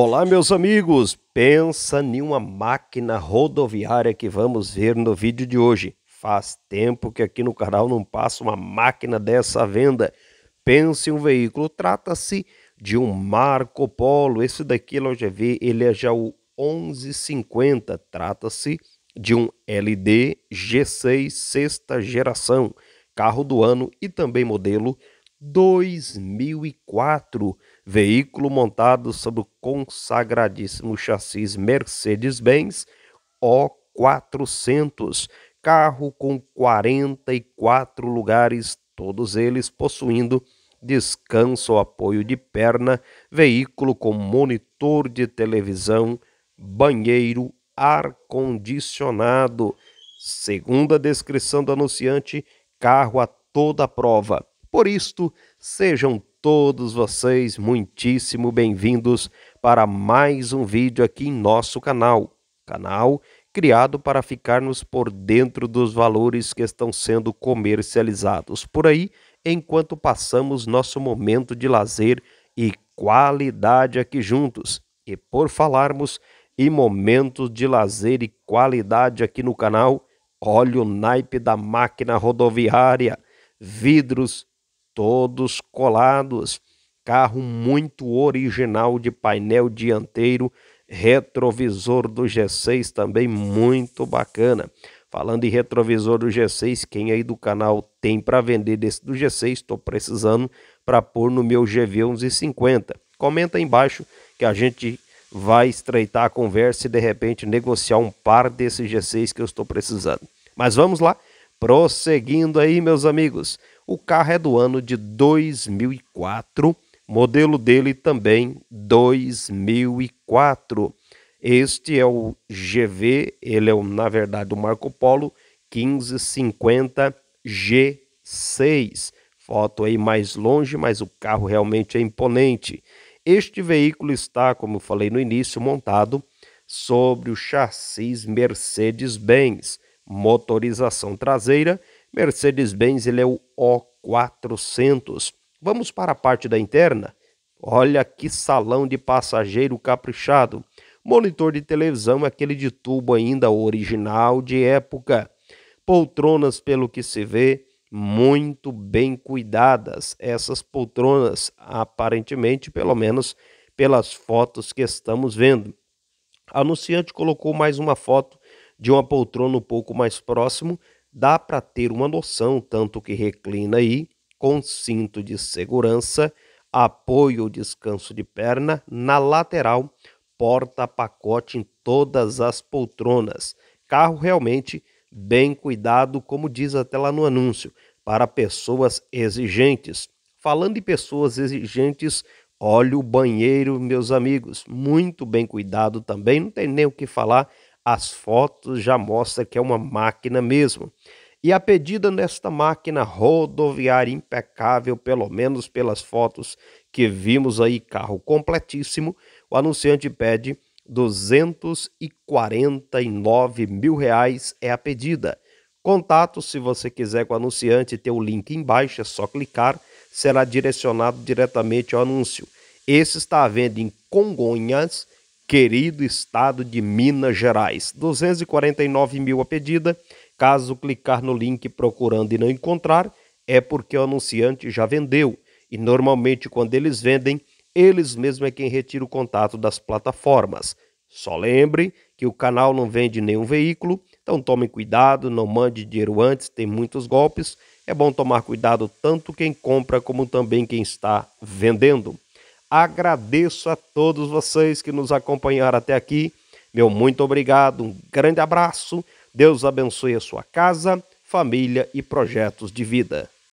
Olá, meus amigos! Pensa em uma máquina rodoviária que vamos ver no vídeo de hoje. Faz tempo que aqui no canal não passa uma máquina dessa venda. Pense em um veículo, trata-se de um Marco Polo. Esse daqui, lá já vê, ele é já o 1150. Trata-se de um LD G6 sexta geração, carro do ano e também modelo 2004, veículo montado sobre o consagradíssimo chassis Mercedes-Benz O400, carro com 44 lugares, todos eles possuindo descanso ou apoio de perna, veículo com monitor de televisão, banheiro, ar-condicionado. Segundo a descrição do anunciante, carro a toda prova por isto, sejam todos vocês muitíssimo bem-vindos para mais um vídeo aqui em nosso canal. Canal criado para ficarmos por dentro dos valores que estão sendo comercializados por aí, enquanto passamos nosso momento de lazer e qualidade aqui juntos. E por falarmos em momentos de lazer e qualidade aqui no canal, olha o naipe da máquina rodoviária, vidros todos colados. Carro muito original de painel dianteiro, retrovisor do G6 também muito bacana. Falando em retrovisor do G6, quem aí do canal tem para vender desse do G6, estou precisando para pôr no meu GV 150 Comenta aí embaixo que a gente vai estreitar a conversa e de repente negociar um par desse G6 que eu estou precisando. Mas vamos lá, prosseguindo aí, meus amigos. O carro é do ano de 2004, modelo dele também 2004. Este é o GV, ele é o, na verdade o Marco Polo 1550 G6. Foto aí mais longe, mas o carro realmente é imponente. Este veículo está, como eu falei no início, montado sobre o chassi Mercedes-Benz, motorização traseira Mercedes-Benz ele é o O400. Vamos para a parte da interna? Olha que salão de passageiro caprichado. Monitor de televisão, aquele de tubo ainda original de época. Poltronas, pelo que se vê, muito bem cuidadas. Essas poltronas, aparentemente, pelo menos pelas fotos que estamos vendo. anunciante colocou mais uma foto de uma poltrona um pouco mais próximo, dá para ter uma noção, tanto que reclina aí, com cinto de segurança, apoio ou descanso de perna na lateral, porta-pacote em todas as poltronas. Carro realmente bem cuidado, como diz até lá no anúncio, para pessoas exigentes. Falando de pessoas exigentes, olha o banheiro, meus amigos, muito bem cuidado também, não tem nem o que falar as fotos já mostram que é uma máquina mesmo. E a pedida nesta máquina rodoviária impecável, pelo menos pelas fotos que vimos aí, carro completíssimo, o anunciante pede 249 mil reais é a pedida. Contato, se você quiser com o anunciante, tem o link embaixo, é só clicar, será direcionado diretamente ao anúncio. Esse está à venda em Congonhas, querido estado de Minas Gerais. 249 mil a pedida. Caso clicar no link procurando e não encontrar, é porque o anunciante já vendeu. E normalmente, quando eles vendem, eles mesmos é quem retira o contato das plataformas. Só lembre que o canal não vende nenhum veículo, então tome cuidado, não mande dinheiro antes, tem muitos golpes. É bom tomar cuidado tanto quem compra como também quem está vendendo. Agradeço a todos vocês que nos acompanharam até aqui. Meu muito obrigado, um grande abraço. Deus abençoe a sua casa, família e projetos de vida.